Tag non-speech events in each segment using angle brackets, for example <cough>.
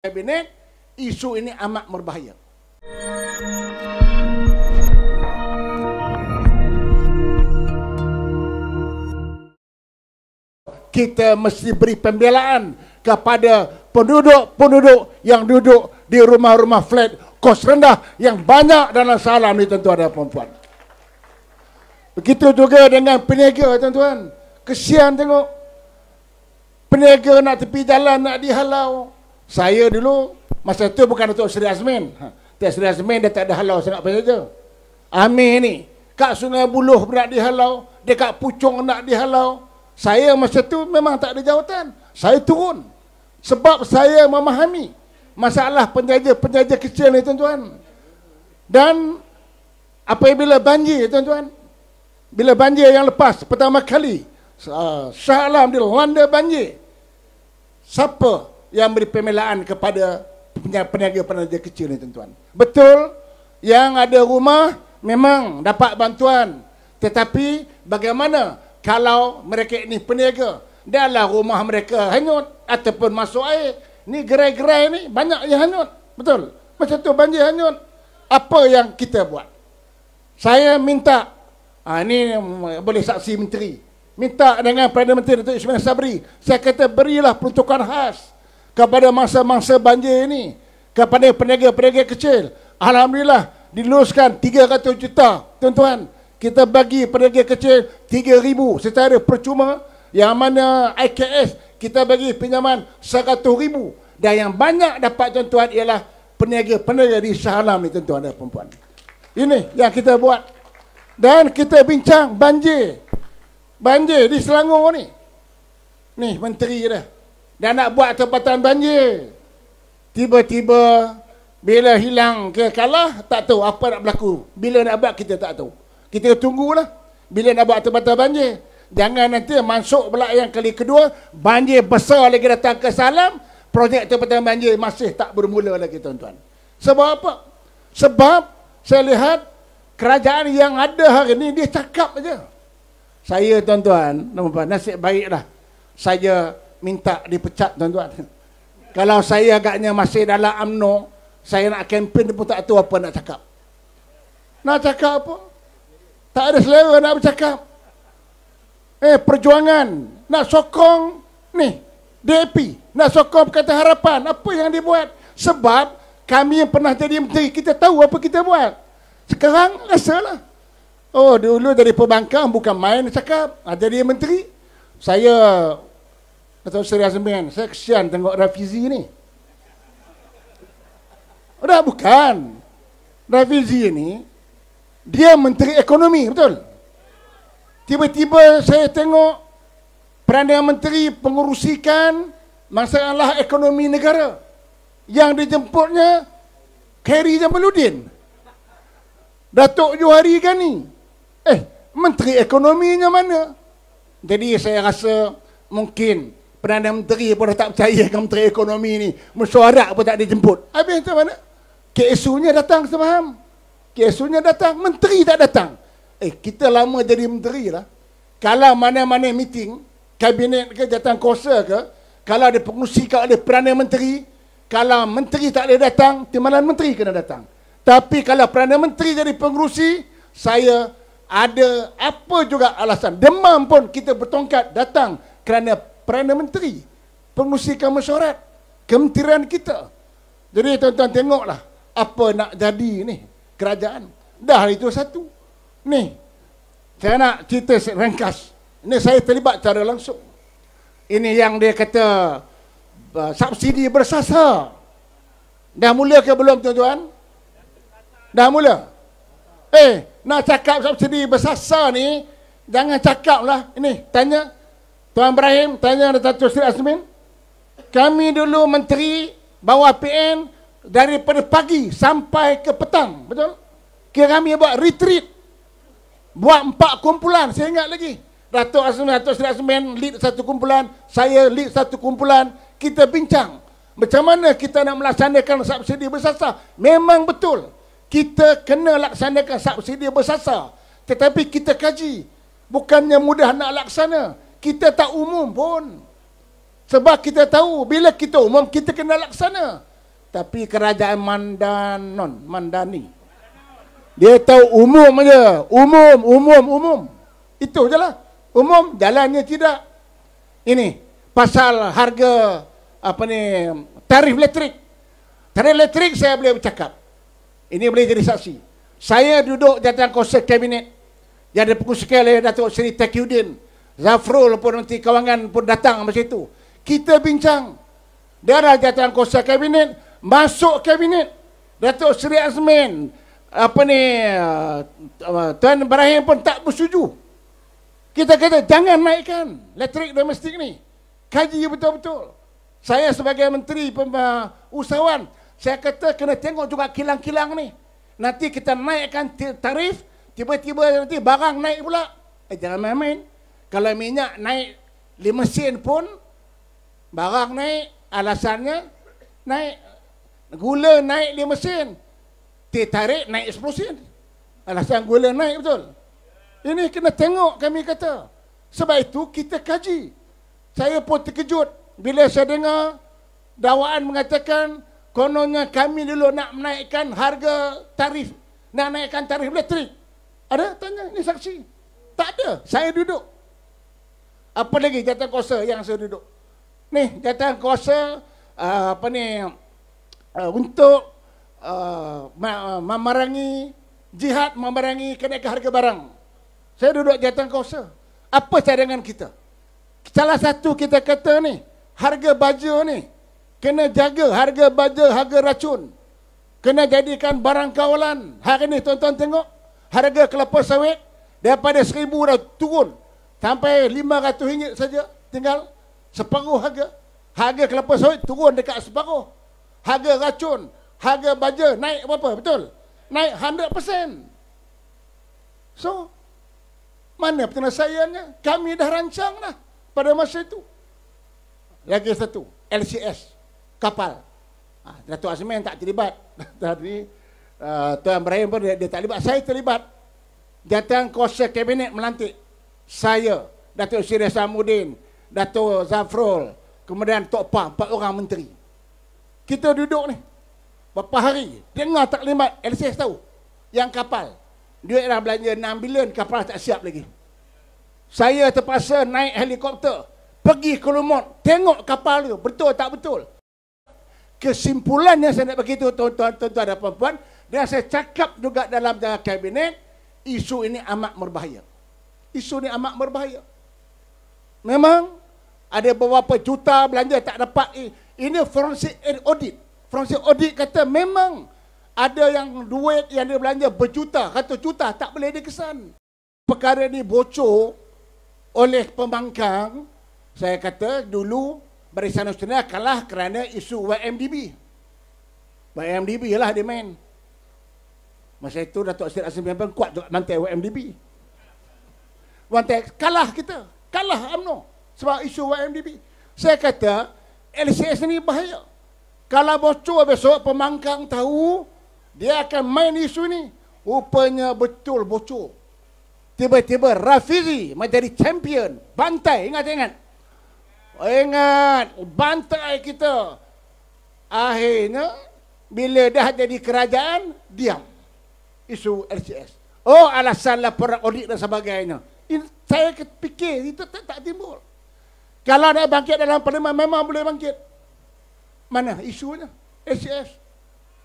kabinet isu ini amat berbahaya kita mesti beri pembelaan kepada penduduk-penduduk yang duduk di rumah-rumah flat kos rendah yang banyak dalam salam ni tentu ada perempuan begitu juga dengan peniaga tuan-tuan kesian tengok peniaga nak tepi jalan nak dihalau saya dulu masa tu bukan Datuk Seri Azmin. Ha. Datuk Seri Azmin dia tak ada halau nak pasal tu. Amir ni kat Sungai Buloh nak dihalau, dekat Pucung nak dihalau. Saya masa tu memang tak ada jawatan. Saya turun. Sebab saya memahami masalah penjaja-penjaja kecil ni tuan-tuan. Dan apabila banjir tuan-tuan, bila banjir yang lepas pertama kali, uh, Shah Alam dilanda banjir. Siapa yang beri pemelaan kepada peniaga-peniaga kecil ni tuan-tuan. Betul yang ada rumah memang dapat bantuan. Tetapi bagaimana kalau mereka ini peniaga dalam rumah mereka hanyut ataupun masuk air. Ni gerai-gerai ni banyak yang hanyut. Betul. Macam tu banjir hanyut. Apa yang kita buat? Saya minta ha, ah, ini boleh saksi menteri. Minta dengan Perdana Menteri Dato' Ismail Sabri. Saya kata berilah peruntukan khas kepada masa-masa banjir ini kepada peniaga-peniaga kecil. Alhamdulillah diluluskan 300 juta tuan-tuan. Kita bagi peniaga kecil 3000 secara percuma yang mana IKS kita bagi pinjaman 100000 dan yang banyak dapat tuan-tuan ialah peniaga-peniaga di Shahalam ni tuan-tuan dan puan-puan. Ini yang kita buat. Dan kita bincang banjir. Banjir di Selangor ni. Ni menteri dah dan nak buat tempatan banjir. Tiba-tiba bila hilang ke kalah tak tahu apa nak berlaku. Bila nak buat kita tak tahu. Kita tunggulah bila nak buat tempatan banjir. Jangan nanti masuk pula yang kali kedua banjir besar lagi datang ke Salam, projek tempatan banjir masih tak bermula lagi tuan-tuan. Sebab apa? Sebab saya lihat kerajaan yang ada hari ini dia cakap aja. Saya tuan-tuan, nasib baiklah. Saya minta dipecat tuan-tuan. Kalau saya agaknya masih dalam amno, saya nak kempen pun tak tahu apa nak cakap. Nak cakap apa? Tak ada selera nak bercakap. Eh, perjuangan. Nak sokong ni, DAP. Nak sokong perkataan harapan. Apa yang dia buat? Sebab kami yang pernah jadi menteri, kita tahu apa kita buat. Sekarang, rasalah. Oh, dulu dari pembangkang bukan main cakap. Ah, ada dia menteri. Saya Kata Seri Azmin, saya kesian tengok Rafizi ni. Dah bukan. Rafizi ni, dia menteri ekonomi, betul? Tiba-tiba saya tengok Perdana Menteri pengurusikan masalah ekonomi negara yang dijemputnya Kerry Jamaluddin. Datuk Johari kan ni. Eh, Menteri Ekonominya mana? Jadi saya rasa mungkin Perdana Menteri pun dah tak percaya dengan Menteri Ekonomi ni. Mesyuarat pun tak dijemput. Habis macam mana? KSU-nya datang, saya faham. KSU-nya datang, Menteri tak datang. Eh, kita lama jadi Menteri lah. Kalau mana-mana meeting, kabinet ke, datang kuasa ke, kalau ada pengusi kalau ada Perdana Menteri, kalau Menteri tak ada datang, timbalan Menteri kena datang. Tapi kalau Perdana Menteri jadi pengurusi, saya ada apa juga alasan. Demam pun kita bertongkat datang kerana Perdana Menteri, pengusikan mesyuarat, kementerian kita. Jadi tuan-tuan tengoklah apa nak jadi ni kerajaan. Dah itu satu. Ni, saya nak cerita ringkas. Ini saya terlibat cara langsung. Ini yang dia kata uh, subsidi bersasar. Dah mula ke belum tuan-tuan? Dah mula? Eh, nak cakap subsidi bersasar ni, jangan cakap lah. Ini, Tanya. Tuan Ibrahim tanya Datuk Seri Azmin, kami dulu menteri bawa PN daripada pagi sampai ke petang, betul? Kira kami buat retreat, buat empat kumpulan, saya ingat lagi. Datuk Azmin, Datuk Seri Azmin lead satu kumpulan, saya lead satu kumpulan, kita bincang. Macam mana kita nak melaksanakan subsidi bersasar? Memang betul, kita kena laksanakan subsidi bersasar. Tetapi kita kaji, bukannya mudah nak laksana kita tak umum pun. Sebab kita tahu bila kita umum kita kena laksana. Tapi kerajaan Mandanon, Mandani. Dia tahu umum aja, umum, umum, umum. Itu jelah. Umum jalannya tidak. Ini pasal harga apa ni tarif elektrik. Tarif elektrik saya boleh bercakap. Ini boleh jadi saksi. Saya duduk jatuhan kursus kabinet. Yang dipengusikan oleh Datuk Seri Tekiuddin. Zafrul pun nanti kawangan pun datang macam itu. Kita bincang. Dia dah jatuhkan kursi kabinet. Masuk kabinet. Datuk Seri Azmin. Apa ni. Uh, uh, Tuan Ibrahim pun tak bersetuju. Kita kata jangan naikkan elektrik domestik ni. Kaji betul-betul. Saya sebagai menteri uh, usahawan. Saya kata kena tengok juga kilang-kilang ni. Nanti kita naikkan tarif. Tiba-tiba nanti barang naik pula. Eh, jangan main-main. Kalau minyak naik 5 sen pun barang naik alasannya naik gula naik 5 sen. Teh tarik naik 10 sen. Alasan gula naik betul. Ini kena tengok kami kata. Sebab itu kita kaji. Saya pun terkejut bila saya dengar dakwaan mengatakan kononnya kami dulu nak menaikkan harga tarif nak naikkan tarif elektrik. Ada tanya ini saksi. Tak ada. Saya duduk apa lagi jatah kuasa yang saya duduk ni jatah kuasa uh, apa ni uh, untuk uh, memerangi jihad memerangi kenaikan harga barang saya duduk jatah kuasa apa cadangan kita salah satu kita kata ni harga baju ni kena jaga harga baju harga racun kena jadikan barang kawalan hari ni tuan-tuan tengok harga kelapa sawit daripada seribu dah turun sampai lima ratus ringgit saja tinggal separuh harga harga kelapa sawit turun dekat separuh harga racun harga baja naik berapa betul naik 100% so mana penyelesaiannya kami dah rancang lah pada masa itu lagi satu LCS kapal ha, Datuk Azman tak terlibat <laughs> tadi uh, Tuan Ibrahim pun dia, dia tak terlibat saya terlibat datang kuasa kabinet melantik saya, Datuk Seri Samudin, Datuk Zafrol, kemudian Tok pak, empat orang menteri. Kita duduk ni, berapa hari, dengar taklimat LCS tahu, yang kapal. Duit dah belanja 6 bilion, kapal tak siap lagi. Saya terpaksa naik helikopter, pergi ke Lumut, tengok kapal tu, betul tak betul. Kesimpulannya saya nak beritahu tuan-tuan, tuan-tuan dan puan-puan, dan saya cakap juga dalam dalam kabinet, isu ini amat berbahaya isu ni amat berbahaya. Memang ada beberapa juta belanja tak dapat eh. ini forensic audit. Forensic audit kata memang ada yang duit yang dia belanja berjuta, ratus juta tak boleh dikesan. Perkara ni bocor oleh pembangkang. Saya kata dulu Barisan Nasional kalah kerana isu YMDB. YMDB lah dia main. Masa itu Datuk Seri Azmi Abang kuat juga mantai YMDB. Wan Tech kalah kita. Kalah UMNO sebab isu YMDB. Saya kata LCS ni bahaya. Kalau bocor besok pemangkang tahu dia akan main isu ni. Rupanya betul bocor. Tiba-tiba Rafizi menjadi champion. Bantai, ingat-ingat. Ingat, bantai kita. Akhirnya, bila dah jadi kerajaan, diam. Isu LCS. Oh, alasan laporan audit dan sebagainya saya fikir itu tak, tak timbul. Kalau nak bangkit dalam parlimen memang boleh bangkit. Mana isunya? SS.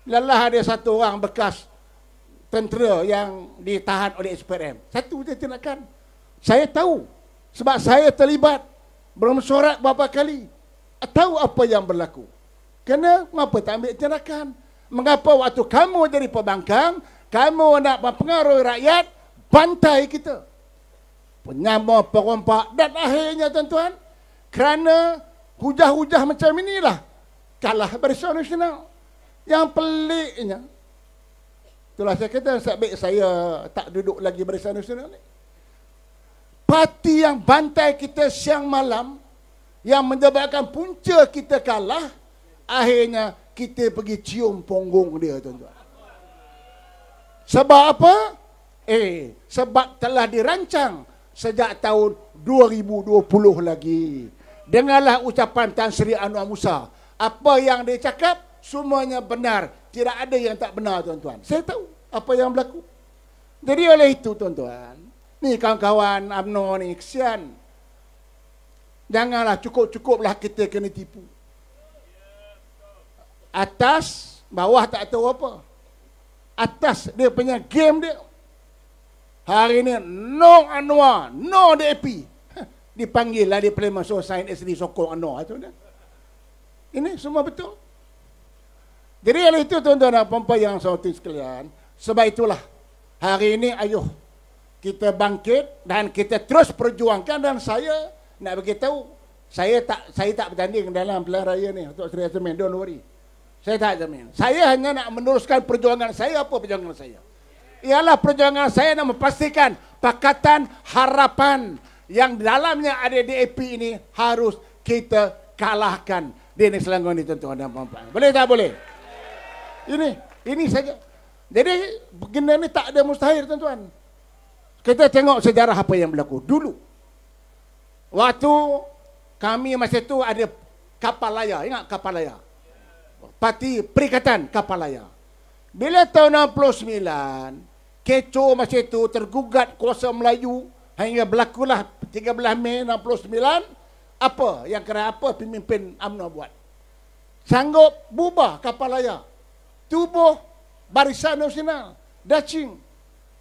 Lelah ada satu orang bekas tentera yang ditahan oleh SPRM. Satu dia tindakan. Saya tahu sebab saya terlibat Belum bermesyuarat beberapa kali. Tahu apa yang berlaku. Kena mengapa tak ambil tindakan? Mengapa waktu kamu jadi pembangkang, kamu nak mempengaruhi rakyat, bantai kita penyama perompak dan akhirnya tuan-tuan kerana hujah-hujah macam inilah kalah Barisan Nasional yang peliknya itulah saya kata sebab saya tak duduk lagi Barisan Nasional ni parti yang bantai kita siang malam yang menyebabkan punca kita kalah akhirnya kita pergi cium punggung dia tuan-tuan sebab apa? Eh, sebab telah dirancang sejak tahun 2020 lagi. Dengarlah ucapan Tan Sri Anwar Musa. Apa yang dia cakap, semuanya benar. Tidak ada yang tak benar, tuan-tuan. Saya tahu apa yang berlaku. Jadi oleh itu, tuan-tuan, ni kawan-kawan UMNO ni, kesian. Janganlah cukup-cukuplah kita kena tipu. Atas, bawah tak tahu apa. Atas dia punya game dia. Hari ini no Anwar, no DAP. Dipanggil lah di Plema so sign SD sokong Anwar tu dah. Ini semua betul. Jadi kalau itu tuan-tuan dan puan-puan yang sautin sekalian, sebab itulah hari ini ayuh kita bangkit dan kita terus perjuangkan dan saya nak bagi tahu, saya tak saya tak bertanding dalam pilihan raya ni untuk Seri Azmin, don't worry. Saya tak Azmin. Saya hanya nak meneruskan perjuangan saya apa perjuangan saya ialah perjuangan saya nak memastikan Pakatan Harapan yang dalamnya ada DAP ini harus kita kalahkan di negeri Selangor ini tuan-tuan dan puan-puan. Boleh tak boleh? Ini, ini saja. Jadi, begini ini tak ada mustahil tuan-tuan. Kita tengok sejarah apa yang berlaku dulu. Waktu kami masa itu ada kapal layar. Ingat kapal layar? Parti Perikatan Kapal Layar. Bila tahun 69, kecoh masa itu tergugat kuasa Melayu hanya berlakulah 13 Mei 69, apa yang kena apa pemimpin UMNO buat? Sanggup bubar kapal layar. Tubuh barisan nasional, Dacing.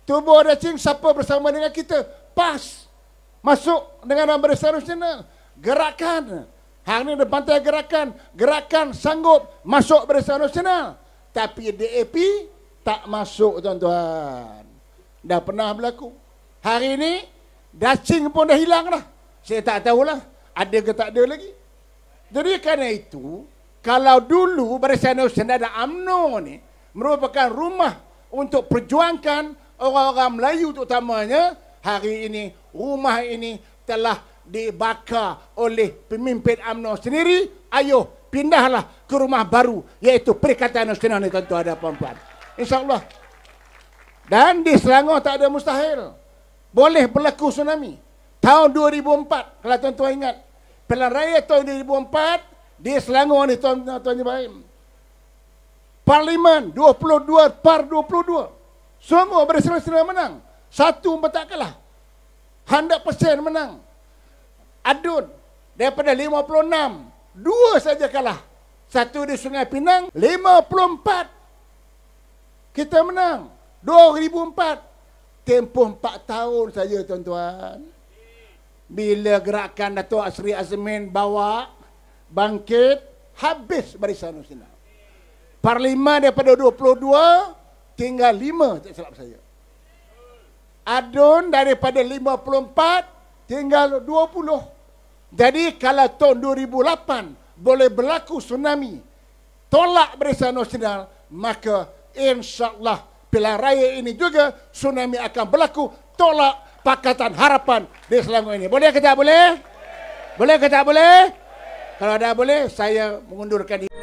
Tubuh Dacing siapa bersama dengan kita? PAS. Masuk dengan barisan nasional. Gerakan. Hari ini depan gerakan. Gerakan sanggup masuk barisan nasional tapi DAP tak masuk tuan-tuan. Dah pernah berlaku. Hari ini dacing pun dah hilang dah. Saya tak tahulah ada ke tak ada lagi. Jadi kerana itu, kalau dulu Barisan Nasional dan UMNO ni merupakan rumah untuk perjuangkan orang-orang Melayu terutamanya, hari ini rumah ini telah dibakar oleh pemimpin UMNO sendiri. Ayuh, pindahlah ke rumah baru yaitu Perikatan Nasional ni tentu ada puan-puan. insya Dan di Selangor tak ada mustahil. Boleh berlaku tsunami. Tahun 2004 kalau tuan-tuan ingat. Pilihan raya tahun 2004 di Selangor ni tuan-tuan Ibrahim. Parlimen 22 par 22. Semua berseri-seri menang. Satu pun tak kalah. 100% menang. Adun daripada 56 dua saja kalah satu di Sungai Pinang, 54. Kita menang. 2004. Tempoh 4 tahun saja tuan-tuan. Bila gerakan Dato' Asri Azmin bawa, bangkit, habis barisan Nusina. Parlimen daripada 22, tinggal 5, tak silap saya. Adun daripada 54, tinggal 20. Jadi kalau tahun 2008, boleh berlaku tsunami tolak Barisan Nasional maka insyaallah pilihan raya ini juga tsunami akan berlaku tolak Pakatan Harapan di Selangor ini. Boleh ke tak boleh? Boleh, boleh ke tak boleh? boleh. Kalau ada boleh saya mengundurkan diri.